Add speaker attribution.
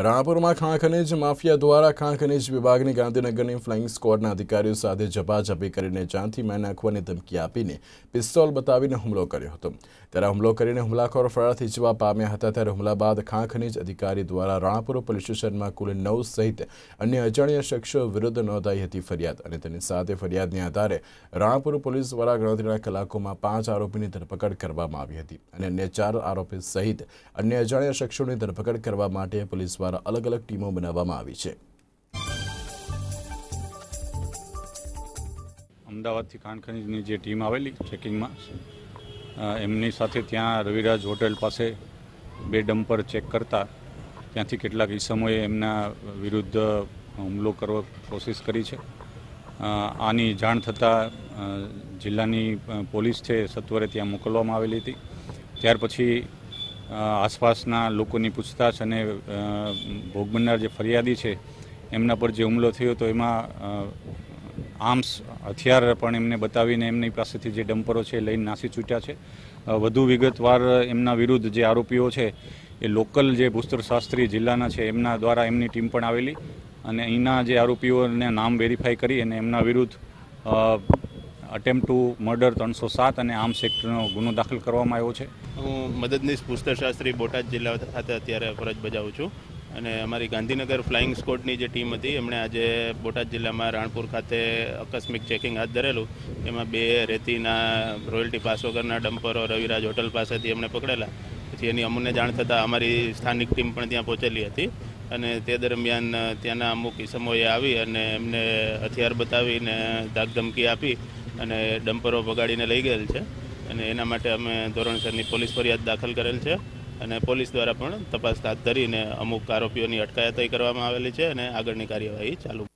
Speaker 1: રાણાપુરમાં ખાણ ખનીજ માફિયા દ્વારા ખાણ ખનીજ વિભાગની ગાંધીનગરની ફ્લાઇંગ સ્કવોડના અધિકારીઓ સાથે ઝપાઝપી કરીને જાનથી મેં નાખવાની ધમકી આપીને પિસ્તોલ બતાવીને હુમલો કર્યો હતો ત્યારે હુમલો કરીને હુમલાખોર ફરાર થઈ જવા પામ્યા હતા ત્યારે હુમલા બાદ ખાણ ખનીજ અધિકારી દ્વારા રાણાપુર પોલીસ સ્ટેશનમાં કુલ નવ સહિત અન્ય અજાણ્યા શખ્સો વિરુદ્ધ નોંધાઈ હતી ફરિયાદ અને તેની સાથે ફરિયાદની આધારે રાણાપુર પોલીસ દ્વારા ગણતરીના કલાકોમાં પાંચ આરોપીની ધરપકડ કરવામાં આવી હતી અને અન્ય ચાર આરોપી સહિત અન્ય અજાણ્યા શખ્સોની ધરપકડ કરવા માટે પોલીસ દ્વારા અલગ અલગ ટીમો બનાવવામાં આવી છે
Speaker 2: અમદાવાદથી ખાણ ખનીજની જે ટીમ આવેલી ચેકિંગમાં એમની સાથે ત્યાં રવિરાજ હોટેલ પાસે બે ડમ્પર ચેક કરતા ત્યાંથી કેટલાક ઈસમોએ એમના વિરુદ્ધ હુમલો કરવો પ્રોસેસ કરી છે આની જાણ થતાં જિલ્લાની પોલીસ છે સત્વરે ત્યાં મોકલવામાં આવેલી હતી ત્યાર પછી આસપાસના લોકોની પૂછતાછ અને ભોગ બનનાર જે ફરિયાદી છે એમના પર જે હુમલો થયો તો એમાં આર્મ્સ હથિયાર પણ એમને બતાવીને એમની પાસેથી જે ડમ્પરો છે લઈને નાસી છૂટ્યા છે વધુ વિગતવાર એમના વિરુદ્ધ જે આરોપીઓ છે એ લોકલ જે ભૂસ્તરશાસ્ત્રી જિલ્લાના છે એમના દ્વારા એમની ટીમ પણ આવેલી અને અહીંના જે આરોપીઓને નામ વેરીફાઈ કરી અને એમના વિરુદ્ધ અટેમ્પ ટુ મર્ડર ત્રણસો સાત અને આર્મ સેક્ટરનો ગુનો દાખલ કરવામાં આવ્યો છે
Speaker 3: હું મદદનીશ પુસ્તશાસ્ત્રી બોટાદ જિલ્લા ખાતે અત્યારે ફરજ બજાવું છું અને અમારી ગાંધીનગર ફ્લાઇંગ સ્કોડની જે ટીમ હતી એમણે આજે બોટાદ જિલ્લામાં રાણપુર ખાતે આકસ્મિક ચેકિંગ હાથ ધરેલું એમાં બે રેતીના રોયલ્ટી પાસ વગરના ડમ્પરો રવિરાજ હોટલ પાસેથી એમણે પકડેલા પછી એની અમને જાણ થતાં અમારી સ્થાનિક ટીમ પણ ત્યાં પહોંચેલી હતી અને તે દરમિયાન ત્યાંના અમુક ઇસમોએ આવી અને એમને હથિયાર બતાવીને ધાકધમકી આપી અને ડમ્પરો બગાડીને લઈ ગયેલ છે અને એના માટે અમે ધોરણસરની પોલીસ ફરિયાદ દાખલ કરેલ છે અને પોલીસ દ્વારા પણ તપાસ હાથ ધરીને અમુક આરોપીઓની અટકાયતય કરવામાં આવેલી છે અને આગળની કાર્યવાહી ચાલુ